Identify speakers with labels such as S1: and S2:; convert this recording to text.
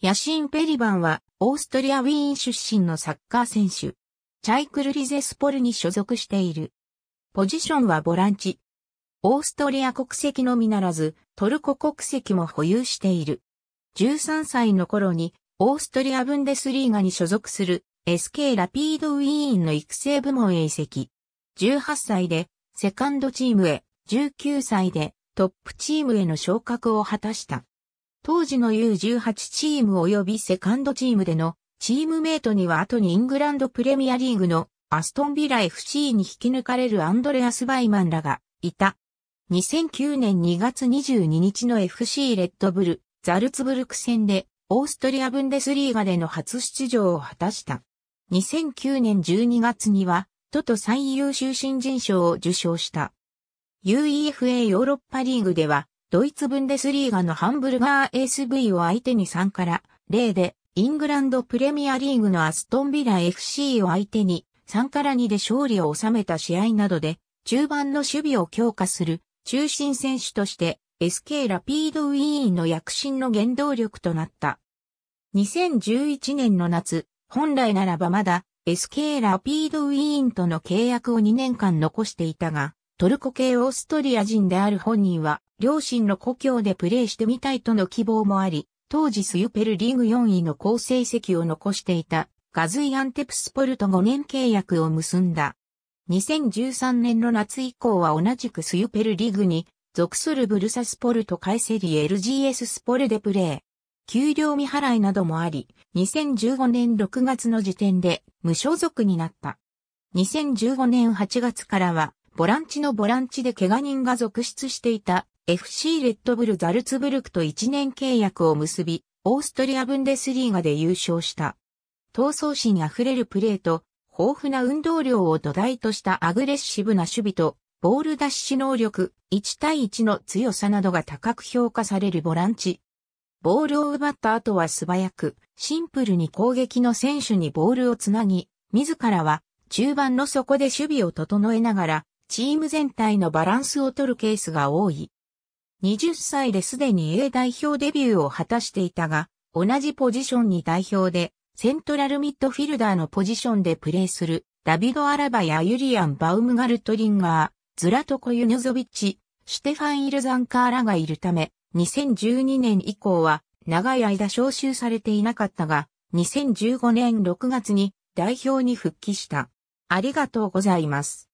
S1: ヤシン・ペリバンは、オーストリア・ウィーン出身のサッカー選手。チャイクル・リゼスポルに所属している。ポジションはボランチ。オーストリア国籍のみならず、トルコ国籍も保有している。13歳の頃に、オーストリア・ブンデスリーガに所属する SK ラピードウィーンの育成部門へ移籍。18歳でセカンドチームへ、19歳でトップチームへの昇格を果たした。当時の U18 チーム及びセカンドチームでのチームメイトには後にイングランドプレミアリーグのアストンビラ FC に引き抜かれるアンドレアス・バイマンらがいた。2009年2月22日の FC レッドブル、ザルツブルク戦でオーストリアブンデスリーガでの初出場を果たした。2009年12月には、都と最優秀新人賞を受賞した。UEFA ヨーロッパリーグでは、ドイツブンデスリーガのハンブルガー ASV を相手に3から0で、イングランドプレミアリーグのアストンビラ FC を相手に3から2で勝利を収めた試合などで、中盤の守備を強化する中心選手として SK ラピードウィーンの躍進の原動力となった。2011年の夏、本来ならばまだ SK ラピードウィーンとの契約を2年間残していたが、トルコ系オーストリア人である本人は両親の故郷でプレーしてみたいとの希望もあり、当時スユペルリーグ4位の好成績を残していたガズイアンテプスポルと5年契約を結んだ。2013年の夏以降は同じくスユペルリーグに属するブルサスポルとカイセリ LGS スポルでプレー。給料未払いなどもあり、2015年6月の時点で無所属になった。2015年8月からはボランチのボランチで怪我人が続出していた FC レッドブル・ザルツブルクと1年契約を結び、オーストリア・ブンデスリーガで優勝した。闘争心あふれるプレーと、豊富な運動量を土台としたアグレッシブな守備と、ボール奪取能力、1対1の強さなどが高く評価されるボランチ。ボールを奪った後は素早く、シンプルに攻撃の選手にボールをつなぎ、自らは中盤の底で守備を整えながら、チーム全体のバランスを取るケースが多い。20歳ですでに A 代表デビューを果たしていたが、同じポジションに代表で、セントラルミッドフィルダーのポジションでプレーする、ダビド・アラバやユリアン・バウムガルトリンガー、ズラトコ・ユニゾビッチ、シュテファン・イルザンカーらがいるため、2012年以降は、長い間招集されていなかったが、2015年6月に代表に復帰した。ありがとうございます。